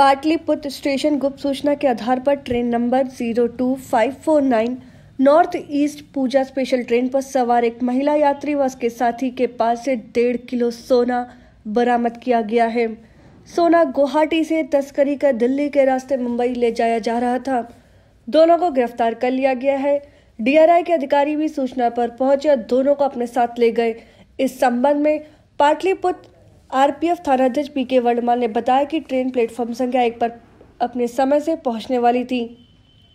Pataliputra station गुप्त सूचना के आधार पर train number zero two five four nine north east Puja special train पर सवार एक महिला यात्री व उसके साथी के पास से डेढ़ किलो सोना बरामद किया गया है सोना गुवाहाटी से तस्करी कर दिल्ली के रास्ते मुंबई ले जाया जा रहा था दोनों को गिरफ्तार कर लिया गया है डीआरआई के अधिकारी भी सूचना पर पहुंचे और दोनों को अपने साथ ले गए इस संबंध में पाटलिपुत्र आरपीएफ थाना जज पी के वर्धमान ने बताया कि ट्रेन प्लेटफॉर्म संख्या एक पर अपने समय से पहुंचने वाली थी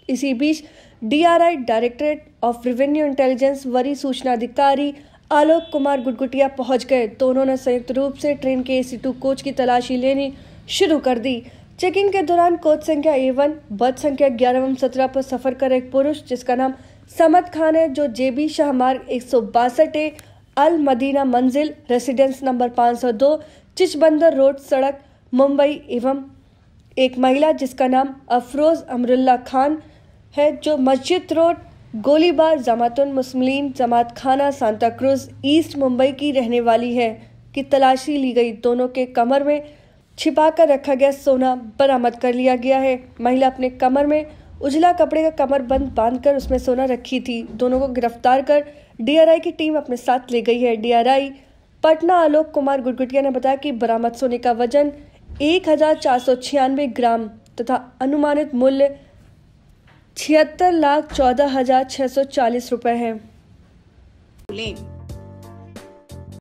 इसी बीच DRI directorate of revenue intelligence वरी सूचना अधिकारी आलोक कुमार गुटगुटिया पहुंच गए तो उन्होंने संयुक्त रूप से ट्रेन के ए टू कोच की तलाशी लेनी शुरू कर दी चेकिंग के दौरान कोच संख्या ए वन बद संख्या ग्यारह एवं सत्रह पर सफर कर एक पुरुष जिसका नाम समद खान है जो जेबी शाह मार्ग एक सौ बासठ A Al Madina Manzil residence number 502 Chinchbunder road सड़क मुंबई एवं एक महिला जिसका नाम अफरोज अमरुल्ला खान है जो मस्जिद रोड गोलीबार जमातुल मुस्लिम जमात खाना सांता क्रूज ईस्ट मुंबई की रहने वाली है की तलाशी ली गई दोनों के कमर में छिपा कर रखा गया सोना बरामद कर लिया गया है महिला अपने कमर में उजला कपड़े का कमर बंद बांध कर उसमें सोना रखी थी दोनों को गिरफ्तार कर डीआरआई की टीम अपने साथ ले गई है डीआरआई पटना आलोक कुमार गुडगुटिया ने बताया कि बरामद सोने का वजन एक ग्राम तथा अनुमानित मूल्य छिहत्तर लाख चौदह हजार छह सौ चालीस रुपए है